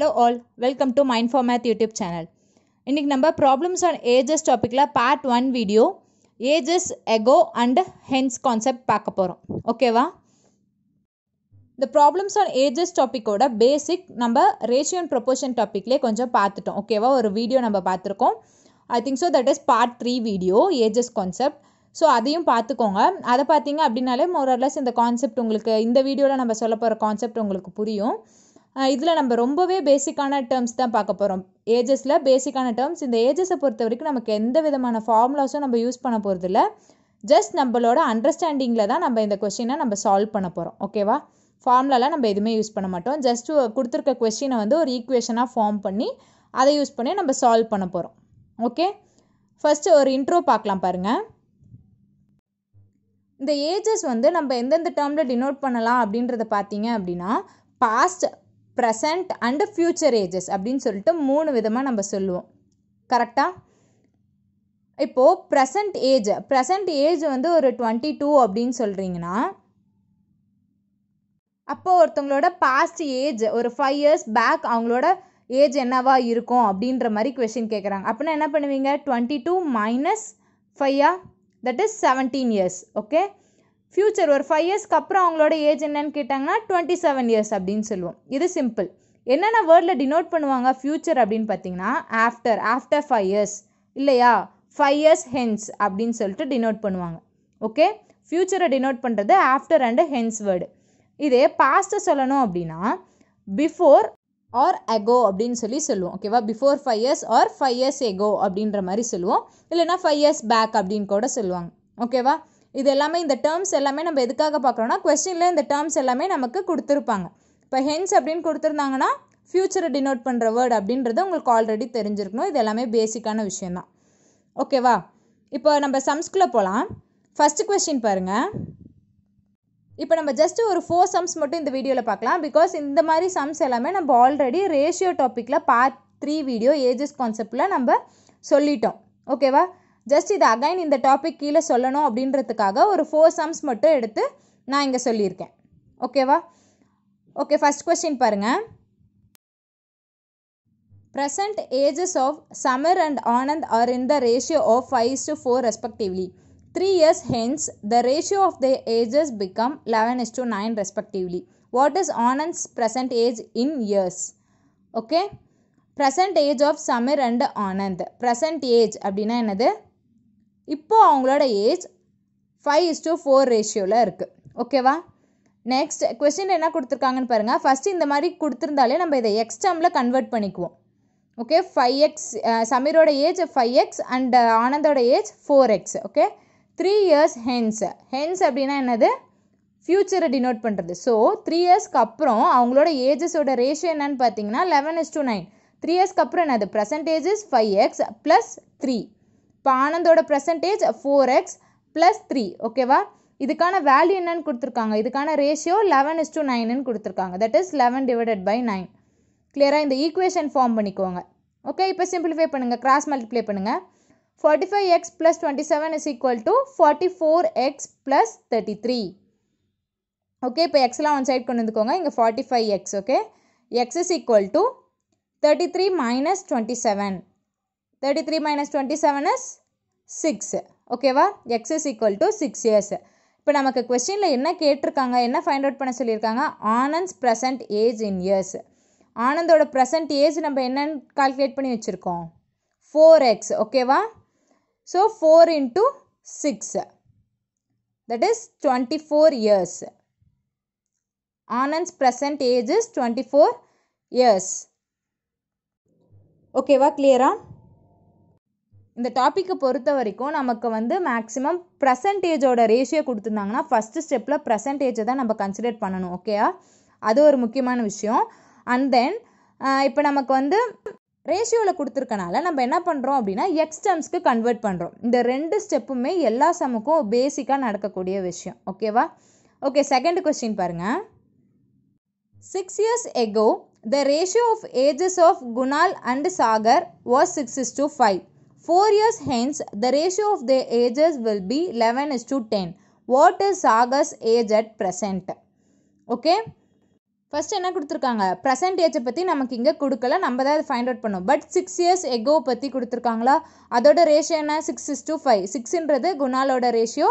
Hello all welcome to mind for math YouTube channel இன்றைக்கி நம்ம problems on ages டாப்பிக்கில் part one video ages ago and hence concept பார்க்க போகிறோம் ஓகேவா இந்த ப்ராப்ளம்ஸ் ஆன் ஏஜஸ் டாப்பிக்கோட பேசிக் நம்ம ரேஷியோ அண்ட் ப்ரொபோஷன் டாப்பிக்லேயே கொஞ்சம் பார்த்துட்டோம் ஓகேவா ஒரு வீடியோ நம்ம பார்த்துருக்கோம் I think so that is part three video ages concept so அதையும் பார்த்துக்கோங்க அதை பார்த்தீங்க அப்படின்னாலே மோரர்லெஸ் இந்த கான்செப்ட் உங்களுக்கு இந்த வீடியோவில் நம்ம சொல்ல போகிற கான்செப்ட் உங்களுக்கு புரியும் இதில் நம்ம ரொம்பவே பேசிக்கான டேர்ம்ஸ் தான் பார்க்க போகிறோம் ஏஜஸில் பேசிக்கான டேர்ம்ஸ் இந்த ஏஜஸை பொறுத்த வரைக்கும் நமக்கு எந்த விதமான ஃபார்முலாஸும் நம்ம யூஸ் பண்ண போகிறதில்ல ஜஸ்ட் நம்மளோட அண்டர்ஸ்டாண்டிங்கில் தான் நம்ம இந்த கொஷினை நம்ம சால்வ் பண்ண போகிறோம் ஓகேவா ஃபார்முலாலாம் நம்ம எதுவுமே யூஸ் பண்ண மாட்டோம் ஜஸ்ட் கொடுத்துருக்க கொஷினை வந்து ஒரு ஈக்குவேஷனாக ஃபார்ம் பண்ணி அதை யூஸ் பண்ணி நம்ம சால்வ் பண்ண போகிறோம் ஓகே ஃபஸ்ட்டு ஒரு இன்ட்ரோ பார்க்கலாம் பாருங்கள் இந்த ஏஜஸ் வந்து நம்ம எந்தெந்த டேர்மில் டினோட் பண்ணலாம் அப்படின்றத பார்த்தீங்க அப்படின்னா past present and future ages அப்படின்னு சொல்லிட்டு மூணு விதமாக நம்ம சொல்லுவோம் கரெக்டாக இப்போது ப்ரெசண்ட் ஏஜ் ப்ரெசண்ட் ஏஜ் வந்து ஒரு டுவெண்ட்டி டூ அப்படின்னு சொல்கிறீங்கன்னா அப்போ ஒருத்தவங்களோட பாஸ்ட் ஏஜ் ஒரு ஃபைவ் இயர்ஸ் பேக் அவங்களோட ஏஜ் என்னவா இருக்கும் அப்படின்ற மாதிரி கொஷின் கேட்குறாங்க அப்படின்னா என்ன பண்ணுவீங்க twenty two minus five that is seventeen years okay future ஒரு ஃபைவ் இயர்ஸ்க்கு அப்புறம் அவங்களோட ஏஜ் என்னன்னு கேட்டாங்கன்னா டுவெண்ட்டி செவன் இயர்ஸ் அப்படின்னு சொல்லுவோம் இது சிம்பிள் என்னென்ன வேர்டில் டினோட் பண்ணுவாங்க ஃப்யூச்சர் அப்படின்னு பார்த்தீங்கன்னா ஆஃப்டர் ஆஃப்டர் ஃபைவ் இயர்ஸ் இல்லையா ஃபைவ் இயர்ஸ் ஹென்ஸ் அப்படின்னு சொல்லிட்டு டினோட் பண்ணுவாங்க ஓகே ஃப்யூச்சரை டினோட் பண்ணுறது ஆஃப்டர் அண்ட் ஹென்ஸ் வேர்டு இதே பாஸ்ட்டை சொல்லணும் அப்படின்னா பிஃபோர் ஆர் அகோ அப்படின்னு சொல்லி சொல்லுவோம் ஓகேவா before five years or five years ago அப்படின்ற மாதிரி சொல்லுவோம் இல்லைனா ஃபைவ் இயர்ஸ் பேக் அப்படின்னு கூட சொல்லுவாங்க ஓகேவா இது எல்லாமே இந்த டேர்ம்ஸ் எல்லாமே நம்ம எதுக்காக பார்க்குறோன்னா கொஸ்டினில் இந்த டேர்ம்ஸ் எல்லாமே நமக்கு கொடுத்துருப்பாங்க இப்போ ஹென்ஸ் அப்படின்னு கொடுத்துருந்தாங்கன்னா ஃப்யூச்சரை டினோட் பண்ணுற வேர்டு அப்படின்றது உங்களுக்கு ஆல்ரெடி தெரிஞ்சிருக்கணும் இது எல்லாமே பேசிக்கான விஷயந்தான் ஓகேவா இப்போ நம்ம சம்ஸ்குள்ளே போகலாம் ஃபஸ்ட்டு கொஸ்டின் பாருங்கள் இப்போ நம்ம ஜஸ்ட்டு ஒரு ஃபோர் சம்ஸ் மட்டும் இந்த வீடியோவில் பார்க்கலாம் பிகாஸ் இந்த மாதிரி சம்ஸ் எல்லாமே நம்ம ஆல்ரெடி ரேஷியோ டாப்பிக்கில் பார்ட் த்ரீ வீடியோ ஏஜஸ் கான்செப்டில் நம்ம சொல்லிட்டோம் ஓகேவா ஜஸ்ட் இது அகைன் இந்த டாபிக் கீழே சொல்லணும் அப்படின்றதுக்காக ஒரு ஃபோர் சம்ஸ் மட்டும் எடுத்து நான் இங்கே சொல்லியிருக்கேன் ஓகேவா ஓகே ஃபஸ்ட் கொஸ்டின் பாருங்கள் present ages of Samar and Anand are in the ratio of five to four respectively three years hence the ratio of the ages become eleven is to nine respectively what is Anand's present age in years okay present age of Sameer and Anand present age அப்படின்னா என்னது இப்போது அவங்களோட age five is to four ரேஷியோவில் இருக்குது ஓகேவா next question என்ன கொடுத்துருக்காங்கன்னு பாருங்கள் ஃபஸ்ட்டு இந்த மாதிரி கொடுத்துருந்தாலே நம்ம இதை எக்ஸ் டேமில் கன்வெர்ட் பண்ணிக்குவோம் ஓகே ஃபைவ் எக்ஸ் சமீரோட ஏஜ் ஃபைவ் எக்ஸ் அண்ட் ஆனந்தோட age four x okay three years hence hence அப்படின்னா என்னது ஃப்யூச்சரை டினோட் பண்ணுறது ஸோ த்ரீ இயர்ஸ்க்கு அப்புறம் அவங்களோட ஏஜஸோட ரேஷியோ என்னன்னு பார்த்தீங்கன்னா eleven is to nine three இயர்ஸ்க்கு அப்புறம் என்னது present ages five x plus three இப்போ ஆனந்தோட present age four x plus three ஓகேவா இதுக்கான வேல்யூ என்னன்னு கொடுத்துருக்காங்க இதுக்கான ரேஷியோ லெவன் இஸ் டூ நைனுன்னு கொடுத்துருக்காங்க that is eleven divided by nine கிளியராக இந்த ஈக்குவேஷன் ஃபார்ம் பண்ணிக்கோங்க ஓகே இப்போ சிம்பிளிஃபை பண்ணுங்கள் கிராஸ் மல்டிப்ளை பண்ணுங்கள் forty five x plus twenty seven is equal to forty four x plus thirty three okay இப்போ எக்ஸ்லாம் ஒன் சைட் கொண்டு வந்துக்கோங்க இங்கே forty five x okay x is equal to thirty three minus twenty seven thirty 33 minus 27 is 6 ஓகேவா x is equal to six years இப்போ நமக்கு கொஸ்டினில் என்ன கேட்டிருக்காங்க என்ன ஃபைண்ட் அவுட் பண்ண சொல்லியிருக்காங்க Anand's present age in years ஆனந்தோட ப்ரெசன்ட் ஏஜ் நம்ம என்னன்னு கால்குலேட் பண்ணி வச்சுருக்கோம் ஃபோர் எக்ஸ் ஓகேவா so four into six that is twenty four years Anand's present age is twenty four years ஓகேவா கிளியரா இந்த டாப்பிக்கை பொறுத்த வரைக்கும் நமக்கு வந்து மேக்ஸிமம் பர்சன்டேஜோட ரேஷியோ கொடுத்துருந்தாங்கன்னா ஃபஸ்ட்டு ஸ்டெப்பில் பர்சன்டேஜை தான் நம்ம கன்சிடர் பண்ணணும் ஓகேயா அது ஒரு முக்கியமான விஷயம் அண்ட் தென் இப்போ நமக்கு வந்து ரேஷியோவில் கொடுத்துருக்கனால நம்ம என்ன பண்ணுறோம் அப்படின்னா எக்ஸ் டம்ஸ்க்கு கன்வெர்ட் பண்ணுறோம் இந்த ரெண்டு ஸ்டெப்புமே எல்லா சமுக்கும் பேசிக்காக நடக்கக்கூடிய விஷயம் ஓகேவா ஓகே செகண்ட் கொஸ்டின் பாருங்கள் six years ago the ratio of ages of Kunal and Sagar was six is to five four years hence, the ratio of the ages will be eleven is to ten what is Sagar's age at present okay first என்ன கொடுத்துருக்காங்க present ஏஜை பற்றி நமக்கு இங்கே கொடுக்கல நம்ம தான் அதை find out பண்ணோம் பட் சிக்ஸ் இயர்ஸ் எகோ பற்றி கொடுத்துருக்காங்களா அதோட ரேஷியோ என்ன சிக்ஸ் இஸ் டூ ஃபைவ் சிக்ஸுன்றது குணாலோட ரேஷியோ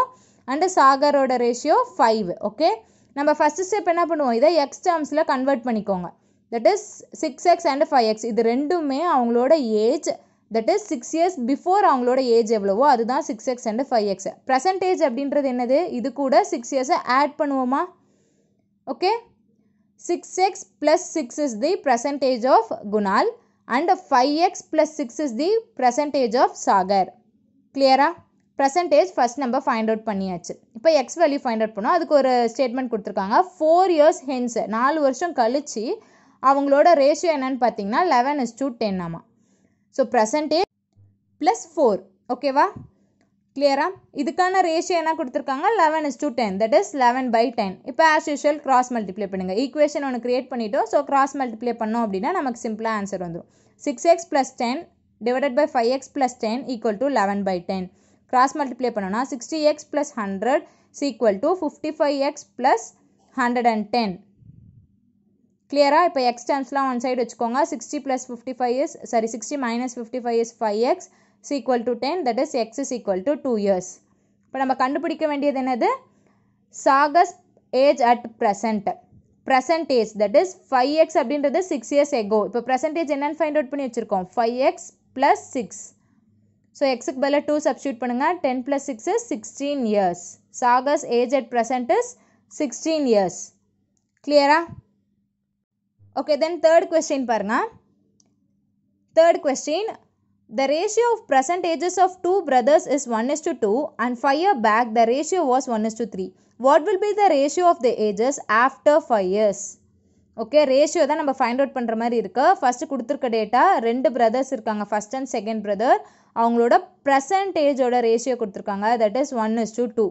அண்டு சாகரோட ரேஷியோ ஃபைவ் ஓகே நம்ம ஃபஸ்ட்டு ஸ்டெப் என்ன பண்ணுவோம் இதை எக்ஸ் டேர்ம்ஸில் கன்வெர்ட் பண்ணிக்கோங்க that is six x and five x இது ரெண்டுமே அவங்களோட age that is six years before அவங்களோட ஏஜ் எவ்வளவோ அதுதான் six x and five x present age அப்படின்றது என்னது இது கூட சிக்ஸ் இயர்ஸை ஆட் பண்ணுவோமா okay six x plus six is the present age of Kunal and five x plus six is the present age of Sagar கிளியரா present age first நம்ம ஃபைண்ட் அவுட் பண்ணியாச்சு இப்போ எக்ஸ் வேல்யூ ஃபைண்ட் அவுட் பண்ணோம் அதுக்கு ஒரு ஸ்டேட்மெண்ட் கொடுத்துருக்காங்க ஃபோர் இயர்ஸ் ஹென்ஸ் நாலு வருஷம் கழித்து அவங்களோட ரேஷியோ என்னன்னு பார்த்தீங்கன்னா லெவன் இஸ் டூ டென் ஆமாம் ஸோ ப்ரெசன்டேஜ் ப்ளஸ் ஃபோர் ஓகேவா கிளியரா இதுக்கான ரேஷியோ என்ன கொடுத்துருக்காங்க eleven is to ten that is eleven by ten இப்போ ஆஸ் யூஷுவல் கிராஸ் மல்டிப்ளை பண்ணுங்கள் ஈக்குவேஷன் ஒன்று கிரியேட் பண்ணிட்டோம் ஸோ கிராஸ் மல்டிப்ளை பண்ணோம் அப்படின்னா நமக்கு சிம்பிளாக ஆன்சர் வந்துடும் six x plus ten divided by five x plus ten equal to eleven by ten cross multiply பண்ணோன்னா sixty x plus hundred sequel to fifty five x plus hundred and ten கிளியராக இப்போ x டேர்ம்ஸ்லாம் one side வச்சுக்கோங்க sixty plus fifty five years sorry sixty minus fifty five years five x is equal to ten that is x is equal to two years இப்போ நம்ம கண்டுபிடிக்க வேண்டியது என்னது Sagar's age at present age that is five x அப்படின்றது six years ago இப்போ present age என்னென்னு find out பண்ணி வச்சுருக்கோம் five x plus six so எக்ஸுக்கு பதில் டூ சப்ஸ்டியூட் பண்ணுங்கள் ten plus six is sixteen years சாகஸ் age at present is sixteen years கிளியரா ஓகே தென் தேர்ட் கொஸ்டின் பாருங்கள் third question The ratio of percentages of two brothers is 1 is to two and 5 year back the ratio was one is to three What will be the ratio of the ages after five years okay ratio தான் நம்ம find out பண்ணுற மாதிரி இருக்குது first கொடுத்துருக்க data ரெண்டு brothers இருக்காங்க first and second brother அவங்களோட ப்ரெசன்டேஜோட ரேஷியோ கொடுத்துருக்காங்க that is one is to two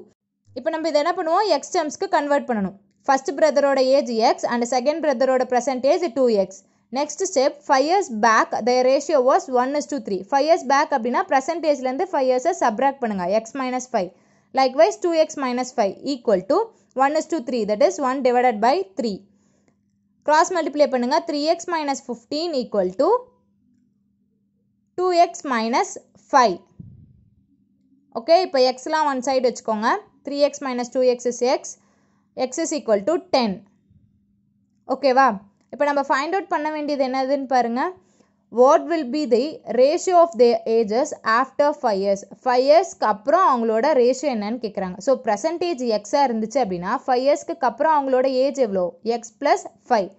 இப்போ நம்ம இதை என்ன பண்ணுவோம் எக்ஸ்டம்ஸ்க்கு கன்வெர்ட் பண்ணணும் ஃபஸ்ட் பிரதரோட ஏஜ் எக்ஸ் அண்ட் செகண்ட் பிரதரோட present age two x next step five years back the ratio was one is to three five years back அப்படின்னா ப்ரெசன்டேஜ்லேருந்து ஃபைவ் இயர்ஸை சப்ராக்ட் பண்ணுங்கள் x minus five likewise two x minus five equal to one is to three that is one divided by three cross multiply பண்ணுங்கள் three x minus fifteen equal to two x minus five okay இப்போ எக்ஸ்லாம் one side வச்சுக்கோங்க three x minus two x is x x is equal to ten ஓகேவா இப்போ நம்ம find out பண்ண வேண்டியது என்னதுன்னு பாருங்கள் what will be the ratio of the ages after five years five இயர்ஸ்க்கு அப்புறம் அவங்களோட ரேஷியோ என்னன்னு கேட்குறாங்க ஸோ பர்சன்டேஜ் எக்ஸாக இருந்துச்சு அப்படின்னா ஃபைவ் இயர்ஸ்க்கு அப்புறம் அவங்களோட ஏஜ் எவ்வளோ எக்ஸ் ப்ளஸ் ஃபைவ்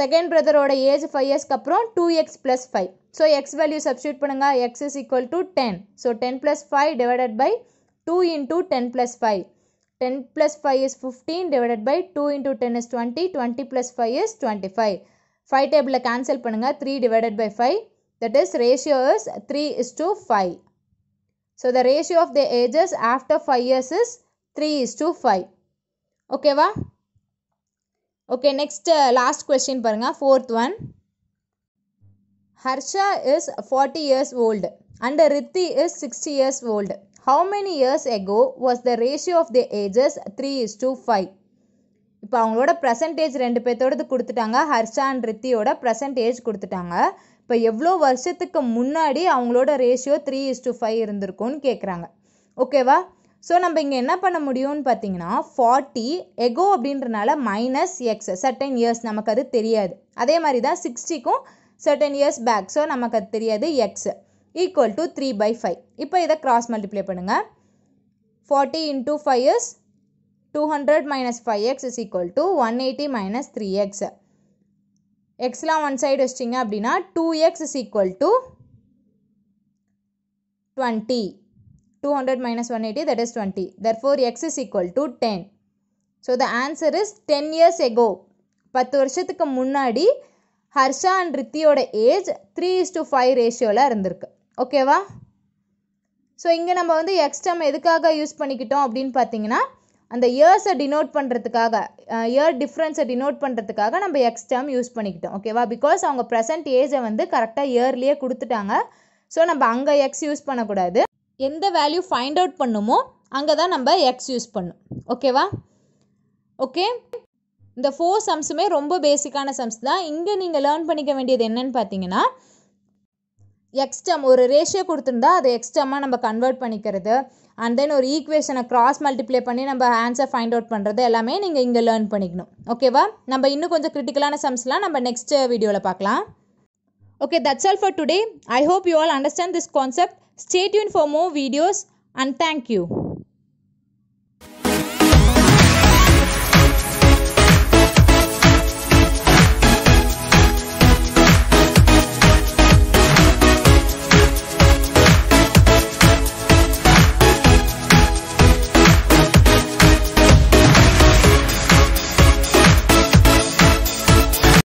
செகண்ட் பிரதரோட ஏஜ் ஃபைவ் இயர்ஸ்க்கு அப்புறம் two x plus five so x value substitute பண்ணுங்கள் x is equal to ten so ten plus five divided by two into ten plus five 10 plus 5 is 15 divided by 2 into 10 is 20. 20 plus 5 is 25. 5 table cancel பண்ணுங்க 3 divided by 5 that is ratio is 3 is to 5. So the ratio of the ages after 5 years is 3 is to 5. Okay va? Okay next uh, last question பாருங்க fourth one. Harsha is 40 years old and Rithi is 60 years old. How many years ago was the ratio of the ages three is to five இப்போ அவங்களோட percentage ரெண்டு பேர்த்தோடது கொடுத்துட்டாங்க Harsha and ரித்தியோட percentage கொடுத்துட்டாங்க இப்போ எவ்வளோ வருஷத்துக்கு முன்னாடி அவங்களோட ratio three is to five இருந்திருக்கும்னு கேட்குறாங்க ஓகேவா ஸோ நம்ம இங்கே என்ன பண்ண முடியும்னு பார்த்தீங்கன்னா ஃபார்ட்டி எகோ அப்படின்றனால மைனஸ் எக்ஸ் சர்டன் இயர்ஸ் நமக்கு அது தெரியாது அதே மாதிரி தான் சிக்ஸ்டிக்கும் சர்டன் இயர்ஸ் பேக் ஸோ நமக்கு அது தெரியாது x equal to three by five இப்போ இதை கிராஸ் மல்டிப்ளை பண்ணுங்கள் forty into five is two hundred minus five x is equal to one eighty minus three x எக்ஸ்லாம் ஒன் சைடு வச்சிட்டிங்க அப்படின்னா two x is equal to twenty two hundred minus one eighty that is twenty தர் four x is equal to ten so the answer is ten years ago பத்து வருஷத்துக்கு முன்னாடி Harsha and ரித்தியோட age three is to five ரேஷியோவில் இருந்திருக்கு ஓகேவா so இங்கே நம்ம வந்து எக்ஸ்டம் எதுக்காக யூஸ் பண்ணிக்கிட்டோம் அப்படின்னு பார்த்தீங்கன்னா அந்த இயர்ஸை டினோட் பண்ணுறதுக்காக இயர் டிஃப்ரென்ஸை டினோட் பண்ணுறதுக்காக நம்ம எக்ஸ் யூஸ் பண்ணிக்கிட்டோம் ஓகேவா பிகாஸ் அவங்க ப்ரெசன்ட் ஏஜை வந்து கரெக்டாக இயர்லேயே கொடுத்துட்டாங்க ஸோ நம்ம அங்கே எக்ஸ் யூஸ் பண்ணக்கூடாது எந்த வேல்யூ ஃபைண்ட் அவுட் பண்ணுமோ அங்கே தான் நம்ம எக்ஸ் யூஸ் பண்ணும் ஓகேவா ஓகே இந்த ஃபோர் சம்ஸுமே ரொம்ப பேசிக்கான சம்ஸ் தான் இங்கே நீங்கள் லேர்ன் பண்ணிக்க வேண்டியது என்னன்னு பார்த்தீங்கன்னா எக்ஸ்டம் ஒரு ரேஷியோ கொடுத்துருந்தா அதை எக்ஸ்டமாக நம்ம கன்வெர்ட் பண்ணிக்கிறது அண்ட் தென் ஒரு ஈக்குவேஷனை கிராஸ் மல்டிப்ளை பண்ணி நம்ம ஆன்சர் ஃபைண்ட் அவுட் பண்ணுறது எல்லாமே நீங்கள் இங்கே லேர்ன் பண்ணிக்கணும் ஓகேவா நம்ம இன்னும் கொஞ்சம் கிரிட்டிக்கலான சம்ஸ்லாம் நம்ம நெக்ஸ்ட் வீடியோவில் பார்க்கலாம் okay that's all for today I hope you all understand this concept stay tuned for more videos and thank you